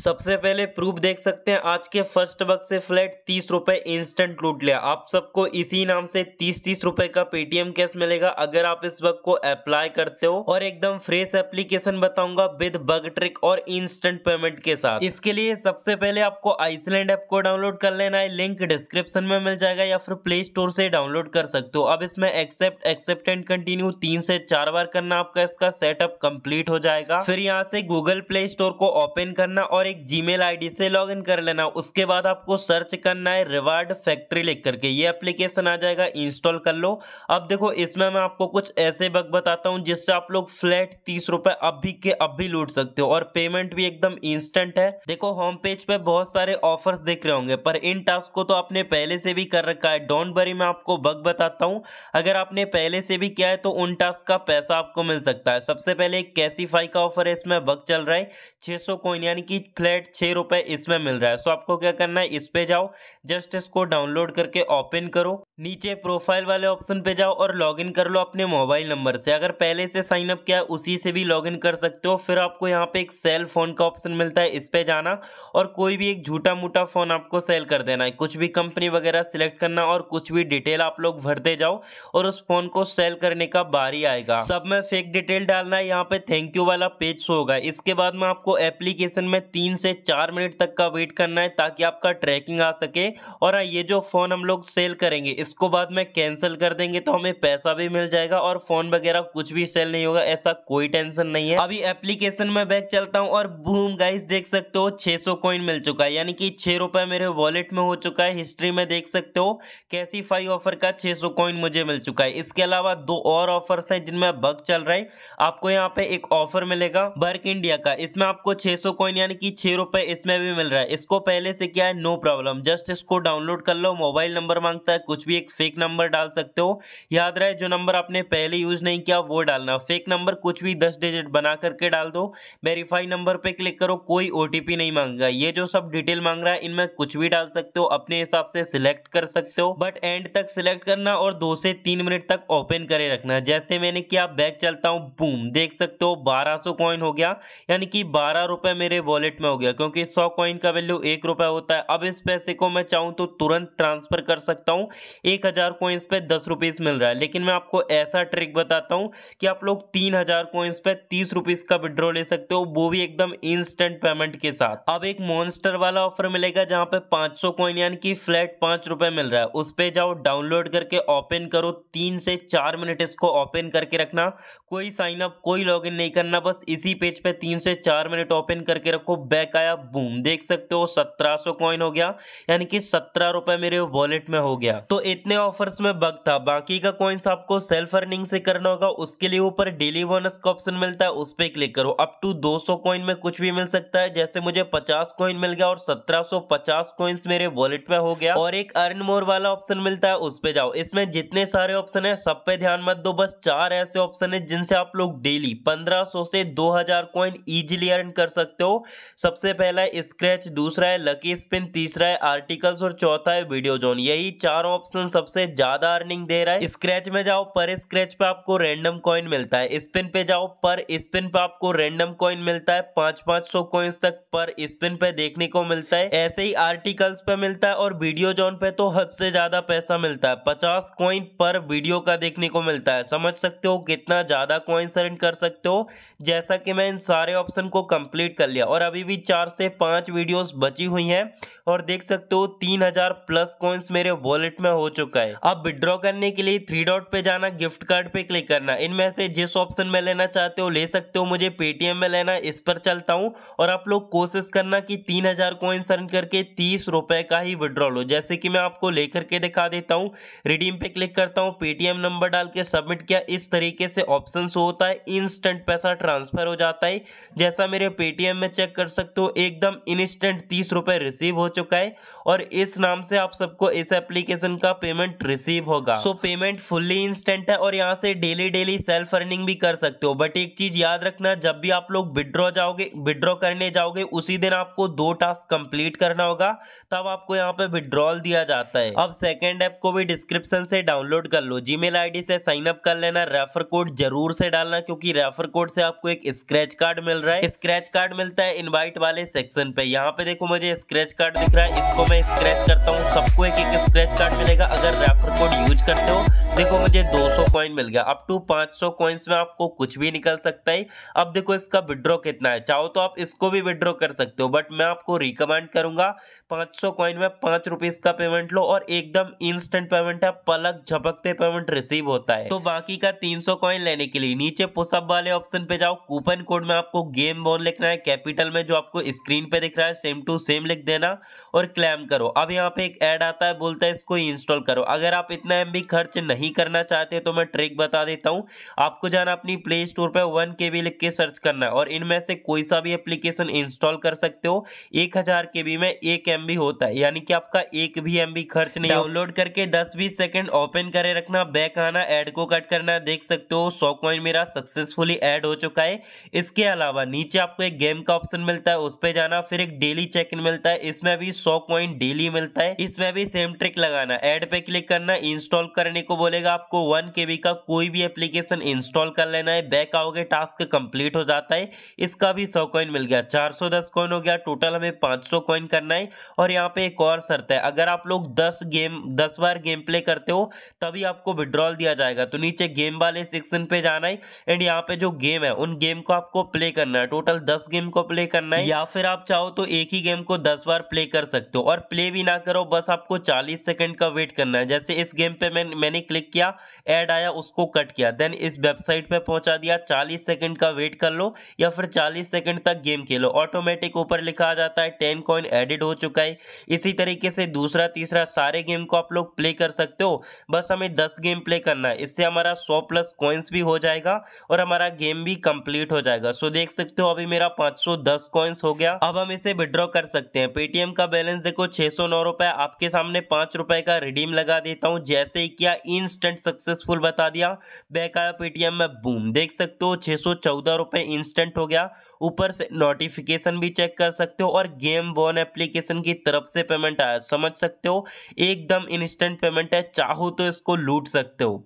सबसे पहले प्रूफ देख सकते हैं आज के फर्स्ट वक्त से फ्लैट तीस रुपए इंस्टेंट लूट लिया आप सबको इसी नाम से तीस तीस रुपए का पेटीएम कैश मिलेगा अगर आप इस वक्त को अप्लाई करते हो और एकदम फ्रेश एप्लीकेशन बताऊंगा विद बग ट्रिक और इंस्टेंट पेमेंट के साथ इसके लिए सबसे पहले आपको आइसलैंड ऐप को डाउनलोड कर लेना है लिंक डिस्क्रिप्शन में मिल जाएगा या फिर प्ले स्टोर से डाउनलोड कर सकते हो अब इसमें एक्सेप्ट एक्सेप्ट एंड कंटिन्यू तीन से चार बार करना आपका इसका सेटअप कंप्लीट हो जाएगा फिर यहाँ से गूगल प्ले स्टोर को ओपन करना और और एक जीमेल आईडी से लॉगिन कर लेना उसके बाद आपको सर्च करना है रिवार्ड फैक्ट्री लिख करके ये एप्लीकेशन आ जाएगा इंस्टॉल कर लो अब देखो इसमें मैं आपको कुछ ऐसे बग बताता हूँ जिससे आप लोग फ्लैट तीस रुपए अभी के अभी लूट सकते हो और पेमेंट भी एकदम इंस्टेंट है देखो होम पेज पे बहुत सारे ऑफर्स देख रहे होंगे पर इन टास्क को तो आपने पहले से भी कर रखा है डोंट वरी मैं आपको बग बताता हूँ अगर आपने पहले से भी किया है तो उन टास्क का पैसा आपको मिल सकता है सबसे पहले एक कैसीफाई का ऑफर है इसमें बग चल रहा है छह सौ कोइन यानी कि फ्लैट छः रुपये इसमें मिल रहा है सो आपको क्या करना है इस पर जाओ जस्ट इसको डाउनलोड करके ओपन करो नीचे प्रोफाइल वाले ऑप्शन पे जाओ और लॉगिन कर लो अपने मोबाइल नंबर से अगर पहले से साइन अप किया उसी से भी लॉगिन कर सकते हो फिर आपको यहाँ पे एक सेल फ़ोन का ऑप्शन मिलता है इस पे जाना और कोई भी एक झूठा मूटा फ़ोन आपको सेल कर देना है कुछ भी कंपनी वगैरह सिलेक्ट करना और कुछ भी डिटेल आप लोग भरते जाओ और उस फ़ोन को सेल करने का बारी आएगा सब में फेक डिटेल डालना है यहाँ पे थैंक यू वाला पेज शो होगा इसके बाद में आपको एप्लीकेशन में तीन से चार मिनट तक का वेट करना है ताकि आपका ट्रैकिंग आ सके और ये जो फ़ोन हम लोग सेल करेंगे इस इसको बाद में कैंसिल कर देंगे तो हमें पैसा भी मिल जाएगा और फोन वगैरह कुछ भी सेल नहीं होगा ऐसा कोई टेंशन नहीं है अभी एप्लीकेशन में बैग चलता हूँ और बूम गाइस देख सकते हो 600 कॉइन मिल चुका है यानी कि छह रुपए मेरे वॉलेट में हो चुका है हिस्ट्री में देख सकते हो कैसी फाइव ऑफर का 600 कॉइन मुझे मिल चुका है इसके अलावा दो और ऑफर है जिनमें बग चल रहा है आपको यहाँ पे एक ऑफर मिलेगा बर्क इंडिया का इसमें आपको 600 कॉइन यानी कि छह रुपए इसमें भी मिल रहा है इसको पहले से क्या है नो प्रॉब्लम जस्ट इसको डाउनलोड कर लो मोबाइल नंबर मांगता है कुछ भी एक फेक नंबर डाल सकते हो याद रहे जो नंबर आपने पहले यूज़ नहीं किया वो डालना फेक नंबर कुछ भी दस डिजिट बना करके डाल दो वेरीफाई नंबर पर क्लिक करो कोई ओ नहीं मांगेगा ये जो सब डिटेल मांग रहा है इनमें कुछ भी डाल सकते हो अपने हिसाब से सिलेक्ट कर सकते हो बट एंड तक सिलेक्ट करना और दो से तीन मिनट तक ओपन करे रखना जैसे मैंने किया बैग चलता हूँ बूम देख सकते हो बारह सौ कॉइन हो गया यानी कि बारह रुपये मेरे वॉलेट में हो गया क्योंकि सौ कॉइन का वैल्यू एक रुपये होता है अब इस पैसे को मैं चाहूँ तो तुरंत ट्रांसफर कर सकता हूँ एक हज़ार कोइंस पे दस रुपीज़ मिल रहा है लेकिन मैं आपको ऐसा ट्रिक बताता हूँ कि आप लोग तीन हज़ार कोइंस पे तीस रुपीज़ का विड्रॉ ले सकते हो वो भी एकदम इंस्टेंट पेमेंट के साथ अब एक मॉन्स्टर वाला ऑफर मिलेगा जहाँ पे पाँच सौ कोइन यानी कि फ्लैट पाँच रुपये मिल रहा है उस पर जाओ डाउनलोड करके ओपन करो तीन से चार मिनट इसको ओपन करके रखना कोई साइन अप कोई इन नहीं करना बस इसी पेज पे तीन से चार मिनट ओपन करके रखो बैक आया बूम देख सकते हो सत्रह सौ कॉइन हो गया यानी कि सत्रह रुपए मेरे वॉलेट में हो गया तो इतने ऑफर्स में बग था बाकी का कॉइन्स आपको सेल्फ अर्निंग से करना होगा उसके लिए ऊपर डेली बोनस का ऑप्शन मिलता है उस पर क्लिक करो अप टू 200 सौ कॉइन में कुछ भी मिल सकता है जैसे मुझे 50 कॉइन मिल गया और 1750 कॉइन्स मेरे वॉलेट में हो गया और एक अर्न मोर वाला ऑप्शन मिलता है उस पर जाओ इसमें जितने सारे ऑप्शन है सब पे ध्यान मत दो बस चार ऐसे ऑप्शन है जिनसे आप लोग डेली पंद्रह से 2000 कॉइन इजीली अर्न कर सकते हो सबसे पहला है स्क्रैच दूसरा है लकी स्पिन तीसरा है आर्टिकल्स और चौथा है वीडियो जोन यही चार ऑप्शन पर्सन सबसे ज्यादा अर्निंग दे रहा है स्क्रेच में जाओ पर स्क्रेच पे आपको रेंडम कॉइन मिलता है स्पिन पे जाओ पर स्पिन पे आपको रेंडम कॉइन मिलता है पांच पांच सौ कॉइन तक पर स्पिन पे देखने को मिलता है ऐसे ही आर्टिकल्स पे मिलता है और वीडियो जोन पे तो हद से ज्यादा पैसा मिलता है पचास कॉइन पर वीडियो का देखने को मिलता है समझ सकते हो कितना ज्यादा कॉइन अर्न कर सकते हो जैसा कि मैं इन सारे ऑप्शन को कंप्लीट कर लिया और अभी भी चार से पांच वीडियोस बची हुई हैं और देख सकते हो तीन हजार प्लस कॉइन्स मेरे वॉलेट में हो चुका है अब विड्रॉ करने के लिए थ्री डॉट पे जाना गिफ्ट कार्ड पे क्लिक करना इनमें से जिस ऑप्शन में लेना चाहते हो ले सकते हो मुझे पेटीएम में लेना इस पर चलता हूँ और आप लोग कोशिश करना कि तीन हजार कॉइन सर्न करके तीस रुपए का ही विड्रॉ लो जैसे कि मैं आपको लेकर के दिखा देता हूँ रिडीम पे क्लिक करता हूँ पेटीएम नंबर डाल के सबमिट किया इस तरीके से ऑप्शन होता है इंस्टेंट पैसा ट्रांसफर हो जाता है जैसा मेरे पेटीएम में चेक कर सकते हो एकदम इंस्टेंट तीस रिसीव हो चुका है और इस नाम से आप सबको इस एप्लीकेशन का पेमेंट रिसीव होगा सो पेमेंट फुल्ली इंस्टेंट है और यहाँ से डेली डेली सेल्फ अर्निंग भी कर सकते हो बट एक चीज याद रखना जब भी आप लोग विड्रॉ जाओगे विड्रॉ करने जाओगे उसी दिन आपको दो टास्क कंप्लीट करना होगा तब आपको यहाँ पे विड्रॉल दिया जाता है अब सेकेंड ऐप को भी डिस्क्रिप्शन से डाउनलोड कर लो जी मेल से साइन अप कर लेना रेफर कोड जरूर से डालना क्योंकि रेफर कोड से आपको एक स्क्रेच कार्ड मिल रहा है स्क्रेच कार्ड मिलता है इनवाइट वाले सेक्शन पे यहाँ पे देखो मुझे स्क्रेच कार्ड दिख रहा है इसको मैं स्क्रेच करता हूँ सबको एक एक स्क्रेच कार्ड मिलेगा अगर रेफर कोड यूज करते हो देखो मुझे 200 कॉइन मिल गया अब टू 500 कॉइन्स में आपको कुछ भी निकल सकता है अब देखो इसका विड्रॉ कितना है चाहो तो आप इसको भी विड्रॉ कर सकते हो बट मैं आपको रिकमेंड करूंगा 500 कॉइन में पांच रुपीज़ का पेमेंट लो और एकदम इंस्टेंट पेमेंट है पलक झपकते पेमेंट रिसीव होता है तो बाकी का 300 कॉइन लेने के लिए नीचे पुसअप वाले ऑप्शन पे जाओ कूपन कोड में आपको गेम बोन लिखना है कैपिटल में जो आपको स्क्रीन पे दिख रहा है सेम टू सेम लिख देना और क्लैम करो अब यहाँ पे एक एड आता है बोलता है इसको इंस्टॉल करो अगर आप इतना एम खर्च नहीं नहीं करना चाहते तो मैं ट्रिक बता देता हूँ आपको जाना अपनी प्ले स्टोर पर वन के बी लिख के सर्च करना है और इनमें से कोई सा भी एप्लीकेशन इंस्टॉल कर सकते हो एक हज़ार के बी में एक एम बी होता है यानी कि आपका एक भी एम बी खर्च नहीं डाउनलोड करके दस बीस सेकेंड ओपन करे रखना बैक आना एड को कट करना देख सकते हो सौ कॉइन मेरा सक्सेसफुली एड हो चुका है इसके अलावा नीचे आपको एक गेम का ऑप्शन मिलता है उस पर जाना फिर एक डेली चेक इन मिलता है इसमें भी सौ कॉइन डेली मिलता है इसमें भी सेम ट्रिक लगाना एड पे क्लिक करना इंस्टॉल करने को बोले बोलेगा आपको वन के का कोई भी एप्लीकेशन इंस्टॉल कर लेना है बैक आओगे टास्क कंप्लीट हो जाता है इसका भी सौ कॉइन मिल गया चार सौ दस कॉइन हो गया टोटल हमें पाँच सौ कॉइन करना है और यहाँ पे एक और शर्त है अगर आप लोग दस गेम दस बार गेम प्ले करते हो तभी आपको विड्रॉल दिया जाएगा तो नीचे गेम वाले सेक्शन पर जाना है एंड यहाँ पर जो गेम है उन गेम को आपको प्ले करना है टोटल दस गेम को प्ले करना है या फिर आप चाहो तो एक ही गेम को दस बार प्ले कर सकते हो और प्ले भी ना करो बस आपको चालीस सेकेंड का वेट करना है जैसे इस गेम पर मैंने क्लिक क्लिक किया ऐड आया उसको कट किया देन इस वेबसाइट पे पहुंचा दिया 40 सेकंड का वेट कर लो या फिर 40 सेकंड तक गेम खेलो ऑटोमेटिक ऊपर लिखा आ जाता है टेन कॉइन एडिट हो चुका है इसी तरीके से दूसरा तीसरा सारे गेम को आप लोग प्ले कर सकते हो बस हमें दस गेम प्ले करना है इससे हमारा सौ प्लस कॉइन्स भी हो जाएगा और हमारा गेम भी कंप्लीट हो जाएगा सो देख सकते हो अभी मेरा पाँच सौ हो गया अब हम इसे विड्रॉ कर सकते हैं पेटीएम का बैलेंस देखो छह सौ नौ रुपए आपके सामने पांच रुपए का रिडीम लगा देता हूं जैसे ही किया इन इंस्टेंट सक्सेसफुल बता दिया बैक आया पेटीएम में बूम देख सकते हो छः सौ चौदह रुपये इंस्टेंट हो गया ऊपर से नोटिफिकेशन भी चेक कर सकते हो और गेम बॉन एप्लीकेशन की तरफ से पेमेंट आया समझ सकते हो एकदम इंस्टेंट पेमेंट है चाहो तो इसको लूट सकते हो